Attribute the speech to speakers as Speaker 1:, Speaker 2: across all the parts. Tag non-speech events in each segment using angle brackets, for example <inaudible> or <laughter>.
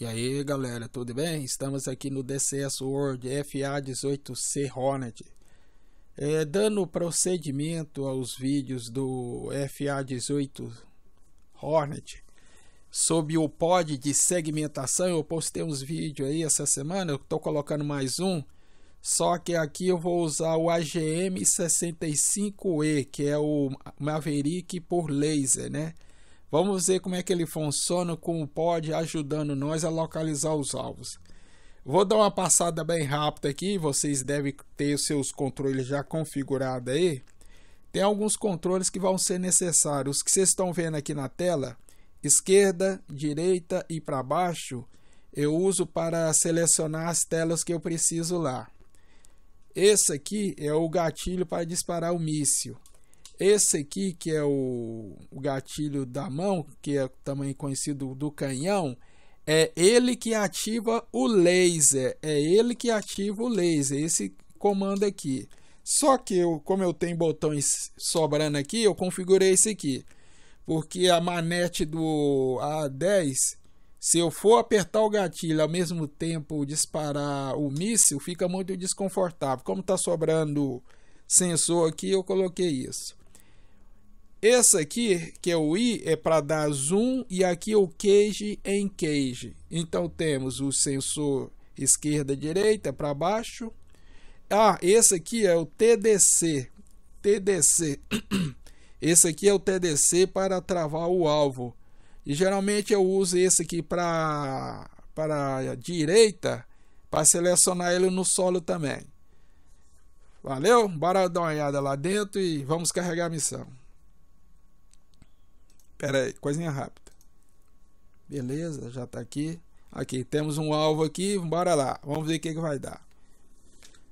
Speaker 1: E aí galera, tudo bem? Estamos aqui no DCS World FA18C Hornet é, Dando procedimento aos vídeos do FA18 Hornet Sobre o pod de segmentação, eu postei uns vídeos aí essa semana, eu estou colocando mais um só que aqui eu vou usar o AGM65E, que é o Maverick por laser, né? Vamos ver como é que ele funciona, como pode, ajudando nós a localizar os alvos. Vou dar uma passada bem rápida aqui, vocês devem ter os seus controles já configurados aí. Tem alguns controles que vão ser necessários. Os que vocês estão vendo aqui na tela, esquerda, direita e para baixo, eu uso para selecionar as telas que eu preciso lá. Esse aqui é o gatilho para disparar o míssil. Esse aqui, que é o, o gatilho da mão, que é também conhecido do canhão, é ele que ativa o laser. É ele que ativa o laser, esse comando aqui. Só que, eu, como eu tenho botões sobrando aqui, eu configurei esse aqui. Porque a manete do A10, se eu for apertar o gatilho ao mesmo tempo disparar o míssil, fica muito desconfortável. Como está sobrando sensor aqui, eu coloquei isso. Esse aqui, que é o I, é para dar zoom e aqui é o cage em cage. Então temos o sensor esquerda direita para baixo. Ah, esse aqui é o TDC. TDC. <coughs> Esse aqui é o TDC para travar o alvo. E geralmente eu uso esse aqui para para direita para selecionar ele no solo também. Valeu? Bora dar uma olhada lá dentro e vamos carregar a missão. Pera aí, coisinha rápida. Beleza, já tá aqui. Aqui, temos um alvo aqui, bora lá. Vamos ver o que, que vai dar.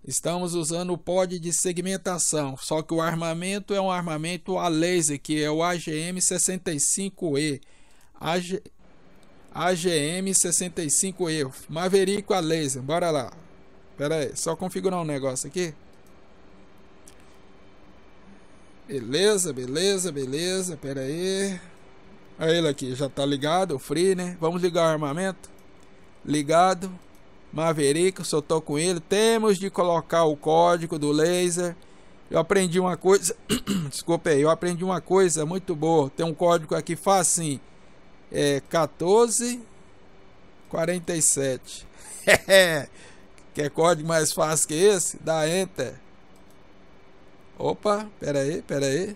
Speaker 1: Estamos usando o pod de segmentação, só que o armamento é um armamento a laser, que é o AGM-65E. AG... AGM-65E, Maverick a laser, bora lá. Pera aí, só configurar um negócio aqui. Beleza, beleza, beleza, pera aí. Olha ele aqui, já tá ligado, o free, né? Vamos ligar o armamento. Ligado. Maverick, só tô com ele. Temos de colocar o código do laser. Eu aprendi uma coisa, <coughs> desculpa aí, eu aprendi uma coisa muito boa. Tem um código aqui assim. É 1447. <laughs> Quer código mais fácil que esse? Dá enter. Opa, pera aí, pera aí.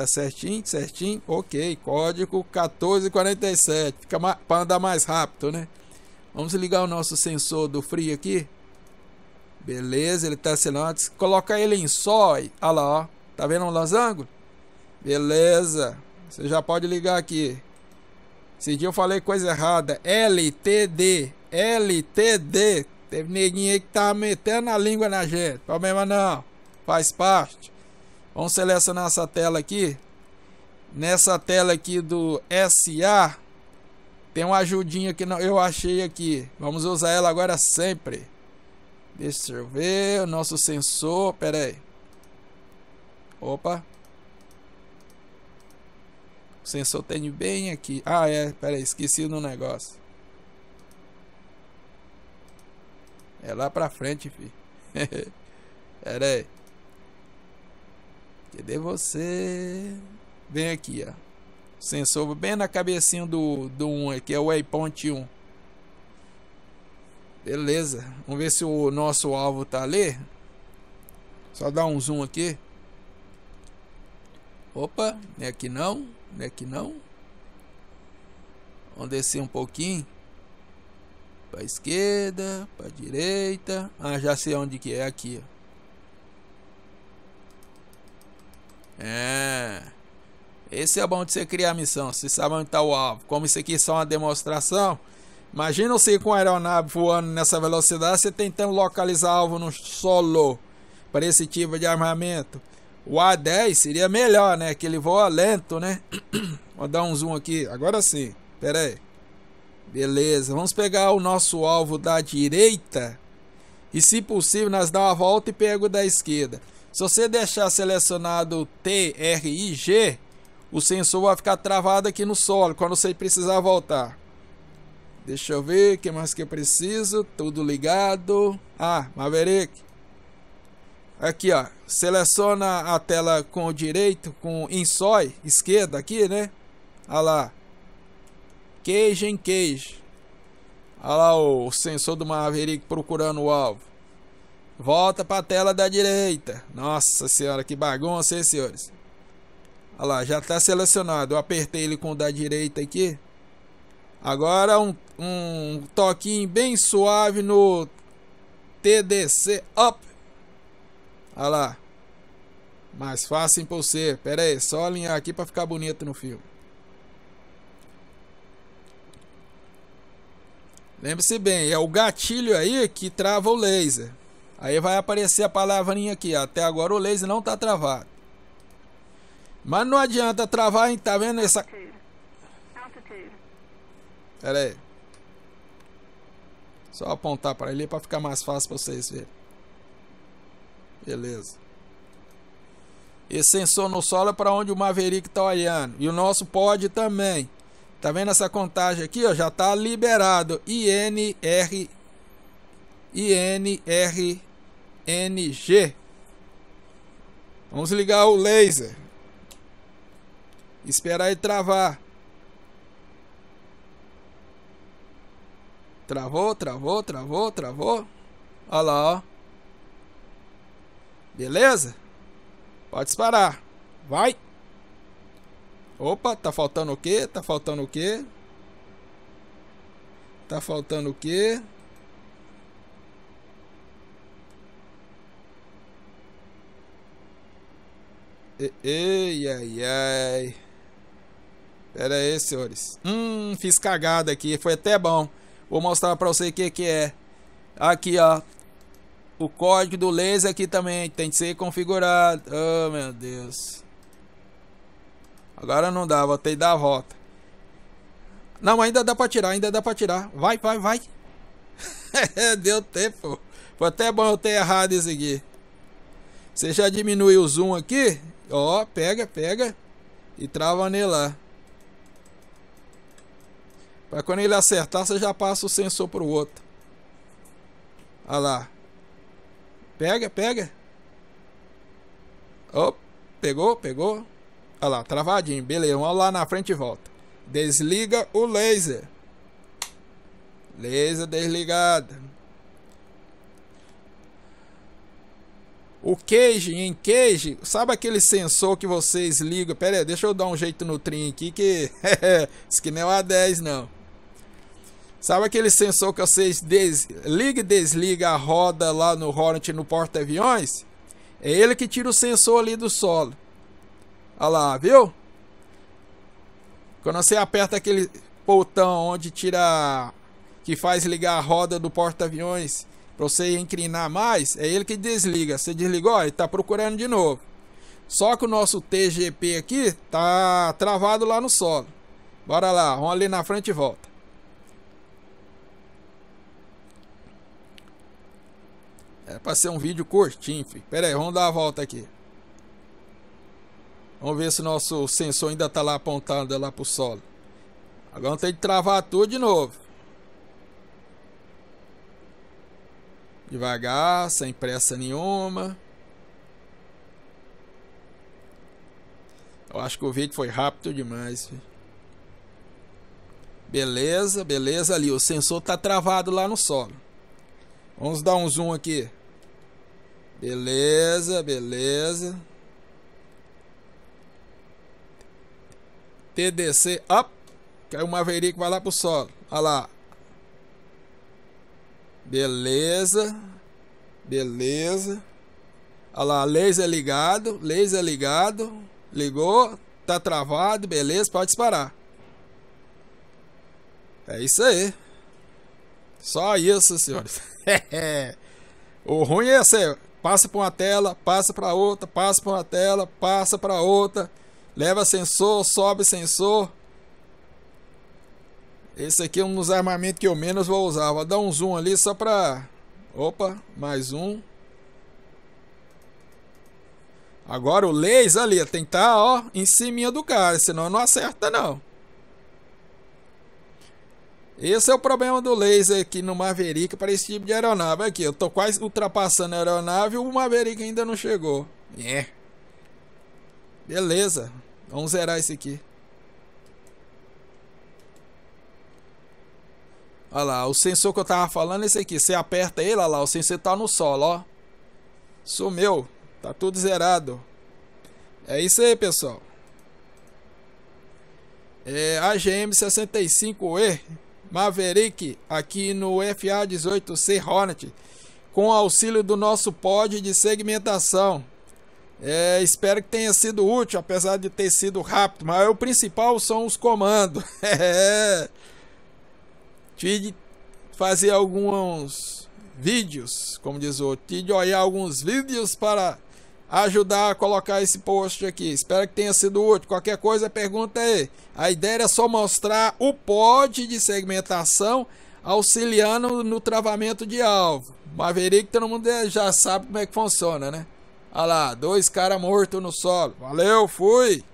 Speaker 1: Tá certinho, certinho? Ok, código 1447. Fica para andar mais rápido, né? Vamos ligar o nosso sensor do frio aqui. Beleza, ele tá antes. Coloca ele em sói. Olha lá, ó. Tá vendo o losango? Beleza. Você já pode ligar aqui. Esse dia eu falei coisa errada. LTD. LTD. Teve neguinho aí que tá metendo a língua na gente. Problema não. Faz parte. Vamos selecionar essa tela aqui. Nessa tela aqui do SA, tem uma ajudinha que eu achei aqui. Vamos usar ela agora sempre. Deixa eu ver. O nosso sensor. Pera aí. Opa. O sensor tem bem aqui. Ah, é. Pera aí. Esqueci do negócio. É lá pra frente, fi. <laughs> Pera aí. Cadê você? Vem aqui, ó. Sensor bem na cabecinha do, do 1 aqui, é o waypoint 1. Beleza. Vamos ver se o nosso alvo tá ali. Só dar um zoom aqui. Opa, não é aqui não, não é aqui não. Vamos descer um pouquinho. Para esquerda, para direita. Ah, já sei onde que é aqui, ó. É. Esse é bom de você criar missão. Você sabe onde está o alvo. Como isso aqui é só uma demonstração. Imagina você com a aeronave voando nessa velocidade, você tentando localizar alvo no solo para esse tipo de armamento. O A10 seria melhor, né? Que ele voa lento, né? <clears throat> Vou dar um zoom aqui. Agora sim. Pera aí. Beleza. Vamos pegar o nosso alvo da direita. E se possível, nós dá uma volta e pego o da esquerda. Se você deixar selecionado TRIG, o sensor vai ficar travado aqui no solo quando você precisar voltar. Deixa eu ver o que mais que eu preciso. Tudo ligado. Ah, Maverick. Aqui, ó. Seleciona a tela com o direito, com insói, esquerda aqui, né? Olha lá. Cage em cage. Olha lá o sensor do Maverick procurando o alvo. Volta para a tela da direita. Nossa senhora, que bagunça, hein, senhores? Olha lá, já está selecionado. Eu apertei ele com o da direita aqui. Agora um, um toquinho bem suave no TDC Up. Olha lá. Mais fácil para você. Pera aí, só alinhar aqui para ficar bonito no filme. Lembre-se bem, é o gatilho aí que trava o laser. Aí vai aparecer a palavrinha aqui, ó. até agora o laser não tá travado. Mas não adianta travar, hein? Tá vendo essa... Pera aí. Só apontar para ele para ficar mais fácil para vocês verem. Beleza. Esse sensor no solo é para onde o Maverick tá olhando. E o nosso pode também. Tá vendo essa contagem aqui? Ó, já tá liberado. INR... INR NG. Vamos ligar o laser. Esperar ele travar. Travou, travou, travou, travou. Olha lá, ó. Beleza? Pode disparar. Vai. Opa, tá faltando o quê? Tá faltando o quê? Tá faltando o quê? Ei, ai, ai. Pera aí, senhores. Hum, fiz cagada aqui. Foi até bom. Vou mostrar pra você o que, que é. Aqui, ó. O código do laser aqui também tem que ser configurado. Oh, meu Deus. Agora não dá. Vou ter que dar a volta. Não, ainda dá pra tirar. Ainda dá pra tirar. Vai, vai, vai. <laughs> Deu tempo. Foi até bom eu ter errado isso aqui. Você já diminuiu o zoom aqui? Ó, pega, pega. E trava nele lá Pra quando ele acertar, você já passa o sensor pro outro. Olha lá. Pega, pega. Ó, pegou, pegou. Olha lá, travadinho. Beleza, vamos lá na frente e volta. Desliga o laser. Laser desligado. o queijo em queijo, sabe aquele sensor que vocês ligam? Pera aí, deixa eu dar um jeito no trim aqui que <laughs> isso que não é o A10 não. Sabe aquele sensor que vocês des... liga e desliga a roda lá no Hornet no porta-aviões? É ele que tira o sensor ali do solo. Olha lá, viu? Quando você aperta aquele botão onde tira que faz ligar a roda do porta-aviões, para você inclinar mais, é ele que desliga. Você desligou, ele está procurando de novo. Só que o nosso TGP aqui tá travado lá no solo. Bora lá, vamos ali na frente e volta. É para ser um vídeo curtinho, filho. Pera aí, vamos dar a volta aqui. Vamos ver se nosso sensor ainda tá lá apontando lá pro solo. Agora tem que travar tudo de novo. Devagar, sem pressa nenhuma. Eu acho que o vídeo foi rápido demais. Beleza, beleza ali. O sensor tá travado lá no solo. Vamos dar um zoom aqui. Beleza, beleza. TDC up. Caiu uma Maverick, vai lá pro solo. Olha lá. Beleza. Beleza. Olha lá, laser ligado, laser ligado. Ligou, tá travado, beleza, pode disparar. É isso aí. Só isso, senhores. <laughs> o ruim é ser passa para uma tela, passa para outra, passa para uma tela, passa para outra, leva sensor, sobe sensor. Esse aqui é um dos armamentos que eu menos vou usar. Vou dar um zoom ali só pra... Opa, mais um. Agora o laser ali, tem que estar, tá, ó, em cima do cara, senão não acerta não. Esse é o problema do laser aqui no Maverick para esse tipo de aeronave. Aqui, eu tô quase ultrapassando a aeronave e o Maverick ainda não chegou. É. Beleza. Vamos zerar esse aqui. Olha lá, o sensor que eu tava falando é esse aqui. Você aperta ele, olha lá, o sensor tá no solo, ó. Sumiu. Tá tudo zerado. É isso aí, pessoal. É, AGM-65E Maverick aqui no FA-18C Hornet com auxílio do nosso pod de segmentação. É, espero que tenha sido útil, apesar de ter sido rápido, mas o principal são os comandos. <laughs> É tive de fazer alguns vídeos, como diz o outro, tive de olhar alguns vídeos para ajudar a colocar esse post aqui. Espero que tenha sido útil. Qualquer coisa, pergunta aí. A ideia era só mostrar o pod de segmentação auxiliando no travamento de alvo. Maverick, todo mundo já sabe como é que funciona, né? Olha lá, dois caras mortos no solo. Valeu, fui!